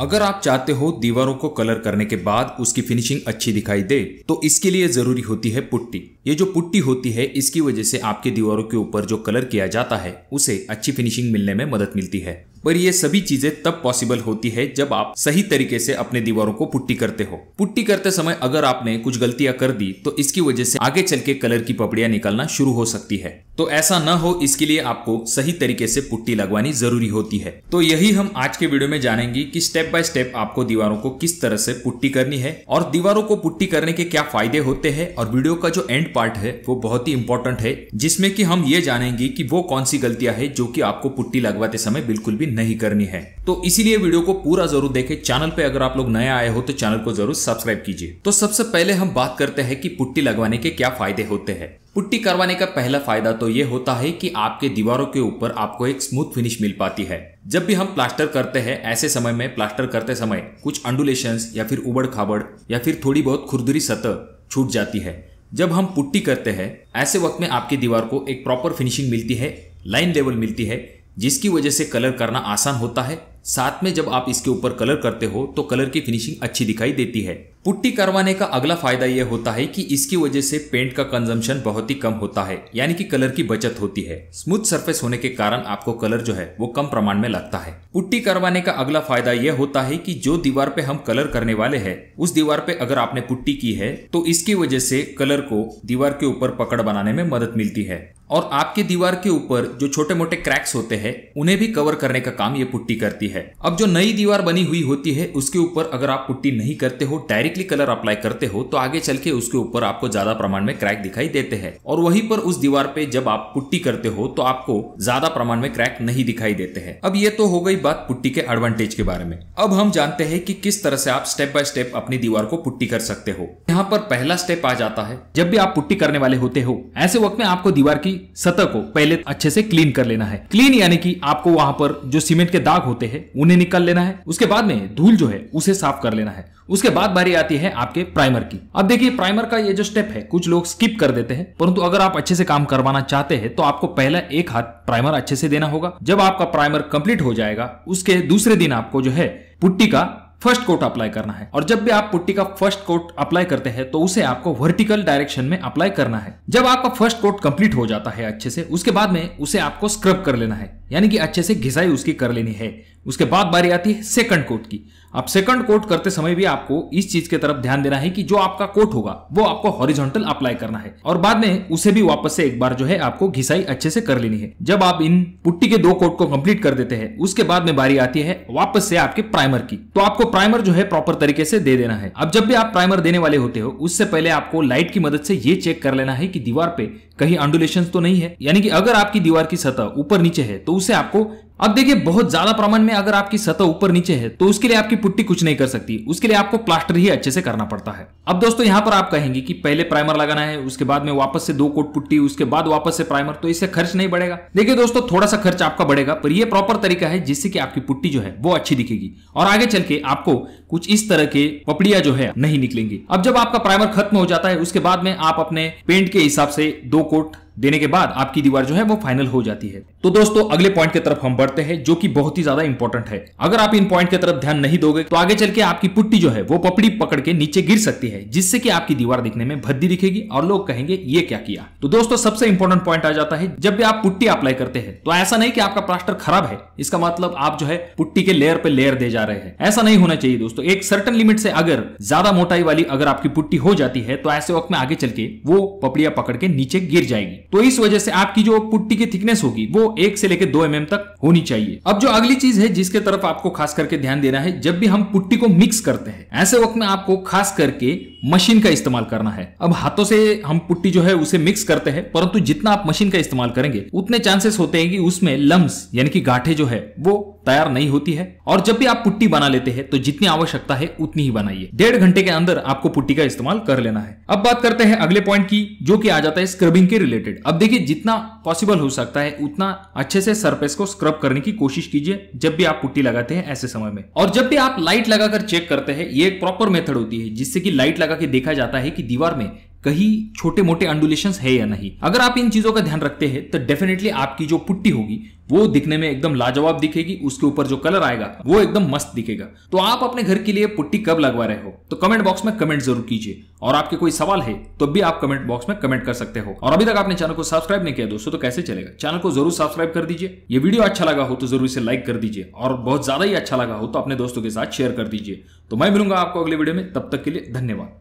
अगर आप चाहते हो दीवारों को कलर करने के बाद उसकी फिनिशिंग अच्छी दिखाई दे तो इसके लिए जरूरी होती है पुट्टी ये जो पुट्टी होती है इसकी वजह से आपके दीवारों के ऊपर जो कलर किया जाता है उसे अच्छी फिनिशिंग मिलने में मदद मिलती है पर ये सभी चीजें तब पॉसिबल होती है जब आप सही तरीके से अपने दीवारों को पुट्टी करते हो पुट्टी करते समय अगर आपने कुछ गलतियां कर दी तो इसकी वजह से आगे चल के कलर की पपड़ियां निकलना शुरू हो सकती है तो ऐसा न हो इसके लिए आपको सही तरीके से पुट्टी लगवानी जरूरी होती है तो यही हम आज के वीडियो में जानेंगे कि स्टेप बाय स्टेप आपको दीवारों को किस तरह से पुट्टी करनी है और दीवारों को पुट्टी करने के क्या फायदे होते हैं और वीडियो का जो एंड पार्ट है वो बहुत ही इंपॉर्टेंट है जिसमें कि हम ये जानेंगे कि वो कौन सी गलतियां है जो कि आपको पुट्टी लगवाते समय बिल्कुल भी नहीं करनी है तो इसीलिए वीडियो को पूरा जरूर देखें चैनल पे अगर आप लोग नए आए हो तो चैनल को जरूर सब्सक्राइब कीजिए तो सबसे पहले हम बात करते हैं कि पुट्टी लगवाने के क्या फायदे होते हैं पुट्टी करवाने का पहला फायदा तो ये होता है कि आपके दीवारों के ऊपर आपको एक स्मूथ फिनिश मिल पाती है जब भी हम प्लास्टर करते हैं ऐसे समय में प्लास्टर करते समय कुछ अंडुलेशंस या फिर उबड़ खाबड़ या फिर थोड़ी बहुत खुरदरी सतह छूट जाती है जब हम पुट्टी करते हैं ऐसे वक्त में आपकी दीवार को एक प्रॉपर फिनिशिंग मिलती है लाइन लेवल मिलती है जिसकी वजह से कलर करना आसान होता है साथ में जब आप इसके ऊपर कलर करते हो तो कलर की फिनिशिंग अच्छी दिखाई देती है पुट्टी करवाने का अगला फायदा यह होता है कि इसकी वजह से पेंट का कंजम्पशन बहुत ही कम होता है यानी कि कलर की बचत होती है स्मूथ सरफेस होने के कारण आपको कलर जो है वो कम प्रमाण में लगता है पुट्टी करवाने का अगला फायदा यह होता है कि जो दीवार पे हम कलर करने वाले हैं उस दीवार पे अगर आपने पुट्टी की है तो इसकी वजह से कलर को दीवार के ऊपर पकड़ बनाने में मदद मिलती है और आपकी दीवार के ऊपर जो छोटे मोटे क्रैक्स होते हैं उन्हें भी कवर करने का काम ये पुट्टी करती है अब जो नई दीवार बनी हुई होती है उसके ऊपर अगर आप पुट्टी नहीं करते हो डायरेक्टली कलर अप्लाई करते हो तो आगे चल के उसके ऊपर आपको ज्यादा प्रमाण में क्रैक दिखाई देते हैं और वहीं पर उस दीवार पे जब आप पुट्टी करते हो तो आपको ज्यादा प्रमाण में क्रैक नहीं दिखाई देते हैं अब ये तो हो गई बात पुट्टी के एडवांटेज के बारे में अब हम जानते हैं कि किस तरह से आप स्टेप बाय स्टेप अपनी दीवार को पुट्टी कर सकते हो यहाँ पर पहला स्टेप आ जाता है जब भी आप पुट्टी करने वाले होते हो ऐसे वक्त में आपको दीवार की सतह को पहले अच्छे से क्लीन कर लेना है क्लीन यानी कि आपको वहां पर जो सीमेंट के दाग होते हैं उन्हें निकाल लेना है उसके बाद में धूल जो है उसे साफ कर लेना है उसके बाद बारी आती है आपके प्राइमर की अब देखिए प्राइमर का ये जो स्टेप है कुछ लोग स्किप कर देते हैं परंतु अगर आप अच्छे से काम करवाना चाहते हैं तो आपको पहला एक हाथ प्राइमर अच्छे से देना होगा जब आपका प्राइमर कंप्लीट हो जाएगा उसके दूसरे दिन आपको जो है पुट्टी का फर्स्ट कोट अप्लाई करना है और जब भी आप पुट्टी का फर्स्ट कोट अप्लाई करते हैं तो उसे आपको वर्टिकल डायरेक्शन में अप्लाई करना है जब आपका फर्स्ट कोट कंप्लीट हो जाता है अच्छे से उसके बाद में उसे आपको स्क्रब कर लेना है यानी कि अच्छे से घिसाई उसकी कर लेनी है उसके बाद बारी आती है सेकंड कोट की अब सेकंड कोट करते समय भी आपको इस चीज के तरफ ध्यान देना है कि जो आपका कोट होगा वो आपको हॉरिजॉन्टल अप्लाई करना है और बाद में उसे भी वापस से एक बार जो है आपको घिसाई अच्छे से कर लेनी है जब आप इन पुट्टी के दो कोट को कंप्लीट कर देते हैं उसके बाद में बारी आती है वापस से आपके प्राइमर की तो आपको प्राइमर जो है प्रॉपर तरीके से दे देना है अब जब भी आप प्राइमर देने वाले होते हो उससे पहले आपको लाइट की मदद से ये चेक कर लेना है कि दीवार पे कहीं अंडुलेशन तो नहीं है यानी कि अगर आपकी दीवार की सतह ऊपर नीचे है तो उसे आपको अब देखिए बहुत ज्यादा प्रमाण में अगर आपकी सतह ऊपर नीचे है तो उसके लिए आपकी पुट्टी कुछ नहीं कर सकती उसके लिए आपको प्लास्टर ही अच्छे से करना पड़ता है अब दोस्तों यहाँ पर आप कहेंगे कि पहले प्राइमर लगाना है उसके बाद में वापस से दो कोट पुट्टी उसके बाद वापस से प्राइमर तो इससे खर्च नहीं बढ़ेगा देखिए दोस्तों थोड़ा सा खर्च आपका बढ़ेगा पर यह प्रॉपर तरीका है जिससे कि आपकी पुट्टी जो है वो अच्छी दिखेगी और आगे चल के आपको कुछ इस तरह के पपड़िया जो है नहीं निकलेंगी अब जब आपका प्राइमर खत्म हो जाता है उसके बाद में आप अपने पेंट के हिसाब से दो कोट देने के बाद आपकी दीवार जो है वो फाइनल हो जाती है तो दोस्तों अगले पॉइंट की तरफ हम बढ़ते हैं जो कि बहुत ही ज्यादा इंपॉर्टेंट है अगर आप इन पॉइंट की तरफ ध्यान नहीं दोगे तो आगे चल के आपकी पुट्टी जो है वो पपड़ी पकड़ के नीचे गिर सकती है जिससे कि आपकी दीवार दिखने में भद्दी दिखेगी और लोग कहेंगे ये क्या किया तो दोस्तों सबसे इंपॉर्टेंट पॉइंट आ जाता है जब भी आप पुट्टी अप्लाई करते हैं तो ऐसा नहीं की आपका प्लास्टर खराब है इसका मतलब आप जो है पुट्टी के लेयर पे लेयर दे जा रहे हैं ऐसा नहीं होना चाहिए दोस्तों एक सर्टन लिमिट से अगर ज्यादा मोटाई वाली अगर आपकी पुट्टी हो जाती है तो ऐसे वक्त में आगे चल के वो पपड़िया पकड़ के नीचे गिर जाएगी तो इस वजह से आपकी जो पुट्टी की थिकनेस होगी वो एक से लेकर दो एम mm तक होनी चाहिए अब जो अगली चीज है जिसके तरफ आपको खास करके ध्यान देना है जब भी हम पुट्टी को मिक्स करते हैं ऐसे वक्त में आपको खास करके मशीन का इस्तेमाल करना है अब हाथों से हम पुट्टी जो है उसे मिक्स करते हैं परंतु जितना आप मशीन का इस्तेमाल करेंगे उतने चांसेस होते हैं कि उसमें लम्स यानी कि गाठे जो है वो तैयार नहीं होती है और जब भी आप पुट्टी बना लेते हैं तो जितनी आवश्यकता है उतनी ही बनाइए डेढ़ घंटे के अंदर आपको पुट्टी का इस्तेमाल कर लेना है अब बात करते हैं अगले पॉइंट की जो कि आ जाता है स्क्रबिंग के रिलेटेड अब देखिए जितना पॉसिबल हो सकता है उतना अच्छे से सरफेस को स्क्रब करने की कोशिश कीजिए जब भी आप पुट्टी लगाते हैं ऐसे समय में और जब भी आप लाइट लगाकर चेक करते हैं ये एक प्रॉपर मेथड होती है जिससे कि लाइट लगा के देखा जाता है कि दीवार में कहीं छोटे मोटे अंडुलेशन है या नहीं अगर आप इन चीजों का ध्यान रखते हैं तो डेफिनेटली आपकी जो पुट्टी होगी वो दिखने में एकदम लाजवाब दिखेगी उसके ऊपर जो कलर आएगा वो एकदम मस्त दिखेगा तो आप अपने घर के लिए पुट्टी कब लगवा रहे हो तो कमेंट बॉक्स में कमेंट जरूर कीजिए और आपके कोई सवाल है तो भी आप कमेंट बॉक्स में कमेंट कर सकते हो और अभी तक आपने चैनल को सब्सक्राइब नहीं किया दोस्तों तो कैसे चलेगा चैनल को जरूर सब्सक्राइब कर दीजिए ये वीडियो अच्छा लगा हो तो जरूर इसे लाइक कर दीजिए और बहुत ज्यादा ही अच्छा लगा हो तो अपने दोस्तों के साथ शेयर कर दीजिए तो मैं मिलूंगा आपको अगले वीडियो में तब तक के लिए धन्यवाद